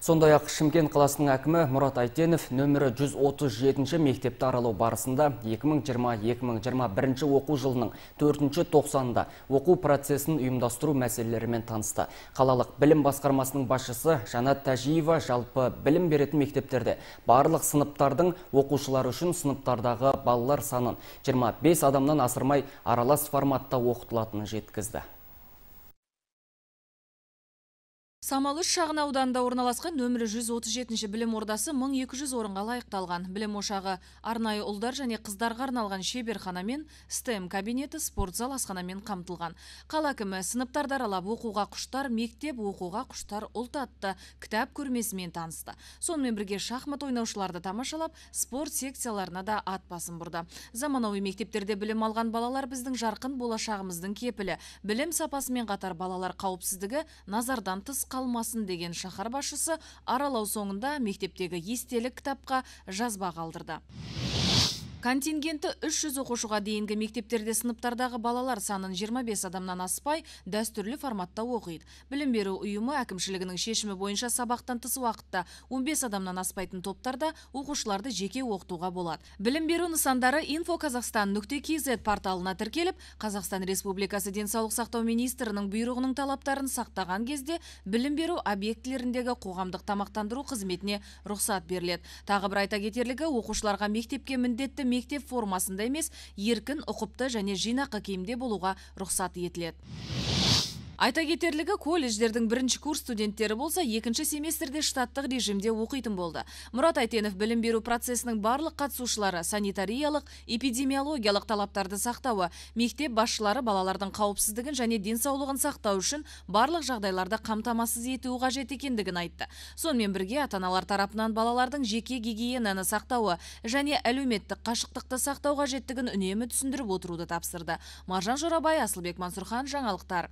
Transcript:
сондай ақ шымкент қаласының әкімі мұрат әйтенов нөмірі 137 мектепті аралау барысында 2020-2021 оқу жылының 4 тоқсанында оқу процесін ұйымдастыру мәселелерімен танысты қалалық білім басқармасының басшысы жанат тәжиева жалпы білім беретін мектептерді барлық сыныптардың оқушылар үшін сыныптардағы балалар санын 25 адамнан асырмай аралас форматта оқытылатынын жеткізді самалы шағын ауданында орналасқан нөмірі 137 ші білім ордасы 1200 орынға лайықталған білім ошағы арнайы ұлдар және қыздарға арналған шеберханамен стем кабинеті спорт зал асханамен қамтылған қала әкімі сыныптарды аралап оқуға құштар мектеп оқуға құштар ұлт атты кітап көрмесімен танысты сонымен бірге шахмат ойнаушыларды тамашалап спорт секцияларына да ат басын бұрды заманауи мектептерде білім алған балалар біздің жарқын болашағымыздың кепілі білім сапасымен қатар балалар қауіпсіздігі назардан тыс қалмасын деген шаһар башысы аралау соңында мектептегі естелік кітапқа жазба қалдырды контингенті 300 оқушыға дейінгі мектептерде сыныптардағы балалар санын 25 адамнан аспай дәстүрлі форматта оқиды білім беру ұйымы әкімшілігінің шешімі бойынша сабақтан тыс уақытта 15 адамнан аспайтын топтарда оқушыларды жеке оқытуға болады білім беру нысандары инфо қазақстан нүкте kz порталына тіркеліп қазақстан республикасы денсаулық сақтау министрінің бұйрығының талаптарын сақтаған кезде білім беру объектілеріндегі қоғамдық тамақтандыру қызметіне рұқсат беріледі тағы бір айта кетерлігі оқушыларға мектепке міндетті мектеп формасында емес еркін ұқыпты және жинақы киімде болуға рұқсат етіледі айта кетерлігі колледждердің бірінші курс студенттері болса екінші семестрде штаттық режимде оқитын болды мұрат әйтенов білім беру процесінің барлық қатысушылары санитариялық эпидемиологиялық талаптарды сақтауы мектеп басшылары балалардың қауіпсіздігін және денсаулығын сақтау үшін барлық жағдайларды қамтамасыз етуі қажет екендігін айтты сонымен бірге ата аналар тарапынан балалардың жеке гигиенаны сақтауы және әлеуметтік қашықтықты сақтау қажеттігін үнемі түсіндіріп отыруды тапсырды маржан жорабай асылбек мансұрхан жаңалықтар